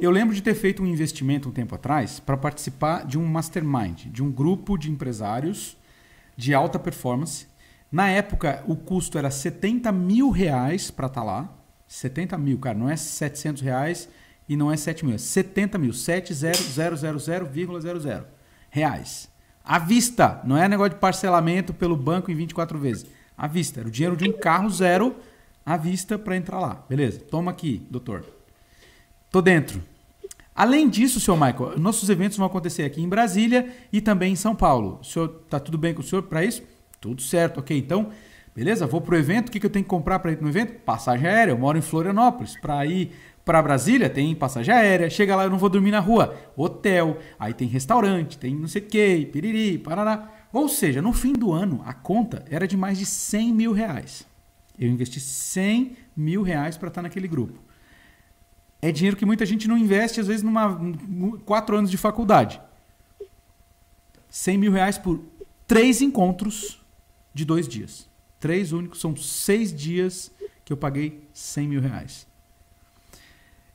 Eu lembro de ter feito um investimento um tempo atrás para participar de um mastermind, de um grupo de empresários de alta performance. Na época, o custo era 70 mil reais para estar tá lá. 70 mil, cara, não é 700 reais e não é 7 mil, é 70 mil, 70000,00 reais. À vista, não é negócio de parcelamento pelo banco em 24 vezes. À vista, era o dinheiro de um carro zero à vista para entrar lá. Beleza, toma aqui, doutor Tô dentro. Além disso, senhor Michael, nossos eventos vão acontecer aqui em Brasília e também em São Paulo. O senhor tá tudo bem com o senhor para isso? Tudo certo, ok. Então, beleza? Vou pro evento. O que, que eu tenho que comprar para ir no evento? Passagem aérea. Eu moro em Florianópolis. Para ir para Brasília tem passagem aérea, chega lá eu não vou dormir na rua, hotel, aí tem restaurante, tem não sei o que, piriri, parará. Ou seja, no fim do ano a conta era de mais de 100 mil reais. Eu investi 100 mil reais para estar tá naquele grupo é dinheiro que muita gente não investe, às vezes, numa quatro anos de faculdade. 100 mil reais por três encontros de dois dias. Três únicos, são seis dias que eu paguei 100 mil reais.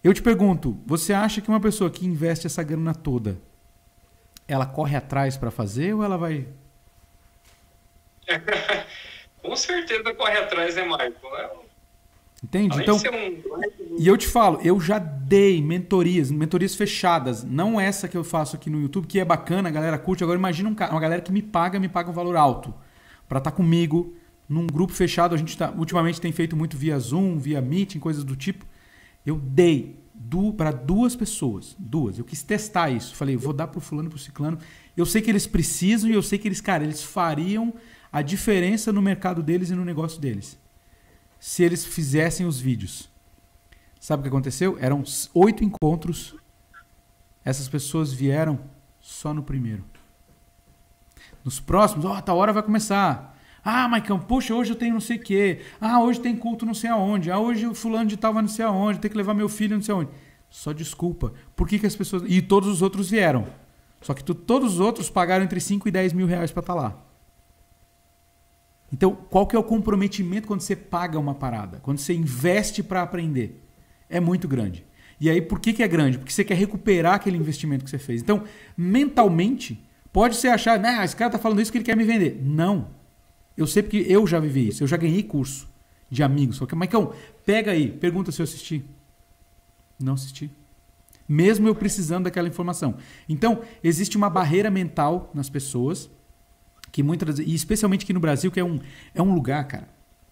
Eu te pergunto, você acha que uma pessoa que investe essa grana toda, ela corre atrás para fazer ou ela vai... Com certeza corre atrás, né, Michael? É Entende? então, e eu te falo, eu já dei mentorias, mentorias fechadas, não essa que eu faço aqui no YouTube, que é bacana, a galera curte. Agora imagina um, uma galera que me paga, me paga um valor alto para estar tá comigo num grupo fechado. A gente tá, ultimamente tem feito muito via Zoom, via Meeting, coisas do tipo. Eu dei du, para duas pessoas, duas. Eu quis testar isso. Falei, vou dar pro fulano, pro ciclano. Eu sei que eles precisam e eu sei que eles, cara, eles fariam a diferença no mercado deles e no negócio deles se eles fizessem os vídeos. Sabe o que aconteceu? Eram oito encontros. Essas pessoas vieram só no primeiro. Nos próximos, ó, oh, tá hora vai começar. Ah, Maicão, poxa, hoje eu tenho não sei o quê. Ah, hoje tem culto não sei aonde. Ah, hoje o fulano de tal vai não sei aonde. Tem que levar meu filho não sei aonde. Só desculpa. Por que, que as pessoas. E todos os outros vieram. Só que tu, todos os outros pagaram entre 5 e 10 mil reais para estar tá lá. Então, qual que é o comprometimento quando você paga uma parada? Quando você investe para aprender? É muito grande. E aí, por que, que é grande? Porque você quer recuperar aquele investimento que você fez. Então, mentalmente, pode você achar, né, esse cara tá falando isso que ele quer me vender. Não. Eu sei porque eu já vivi isso, eu já ganhei curso de amigos. Falei, Maicão, pega aí, pergunta se eu assisti. Não assisti. Mesmo eu precisando daquela informação. Então, existe uma barreira mental nas pessoas que muitas e especialmente aqui no Brasil, que é um, é um lugar, cara,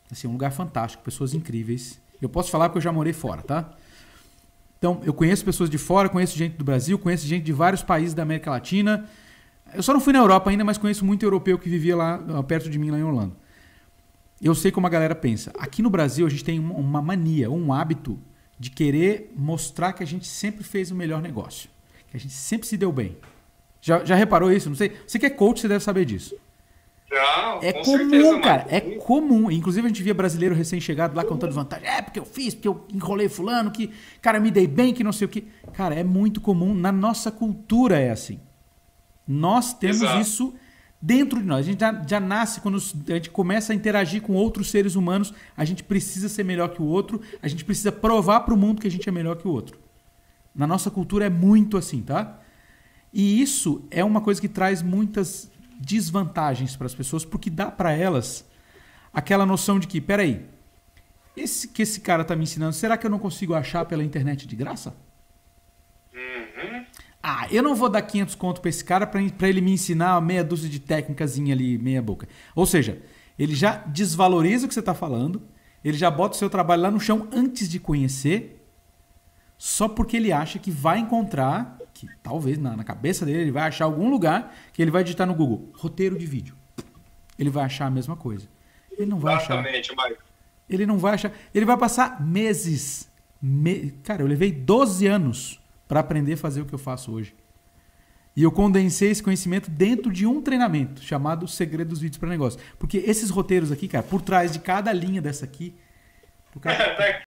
assim, um lugar fantástico, pessoas incríveis. Eu posso falar que eu já morei fora, tá? Então, eu conheço pessoas de fora, conheço gente do Brasil, conheço gente de vários países da América Latina. Eu só não fui na Europa ainda, mas conheço muito europeu que vivia lá perto de mim, lá em Orlando. Eu sei como a galera pensa. Aqui no Brasil, a gente tem uma mania, um hábito de querer mostrar que a gente sempre fez o melhor negócio, que a gente sempre se deu bem. Já, já reparou isso? Não sei. Você que é coach, você deve saber disso é com comum, certeza, cara. É comum. Inclusive, a gente via brasileiro recém-chegado lá contando vantagem. É, porque eu fiz, porque eu enrolei fulano, que, cara, me dei bem, que não sei o que. Cara, é muito comum. Na nossa cultura é assim. Nós temos Exato. isso dentro de nós. A gente já, já, nasce, quando a gente começa a interagir com outros seres humanos, a gente precisa ser melhor que o outro, a gente precisa provar para o mundo que a gente é melhor que o outro. Na nossa cultura é muito assim, tá? E isso é uma coisa que traz muitas desvantagens para as pessoas, porque dá para elas aquela noção de que, peraí, esse que esse cara está me ensinando, será que eu não consigo achar pela internet de graça? Uhum. Ah, eu não vou dar 500 conto para esse cara para ele me ensinar meia dúzia de técnicas ali, meia boca. Ou seja, ele já desvaloriza o que você está falando, ele já bota o seu trabalho lá no chão antes de conhecer, só porque ele acha que vai encontrar talvez na, na, cabeça dele, ele vai achar algum lugar que ele vai digitar no Google roteiro de vídeo. Ele vai achar a mesma coisa. Ele não vai Exatamente, achar. Mike. Ele não vai achar. Ele vai passar meses. Me... Cara, eu levei 12 anos para aprender a fazer o que eu faço hoje. E eu condensei esse conhecimento dentro de um treinamento chamado Segredos Vídeos para Negócio. Porque esses roteiros aqui, cara, por trás de cada linha dessa aqui. Cara...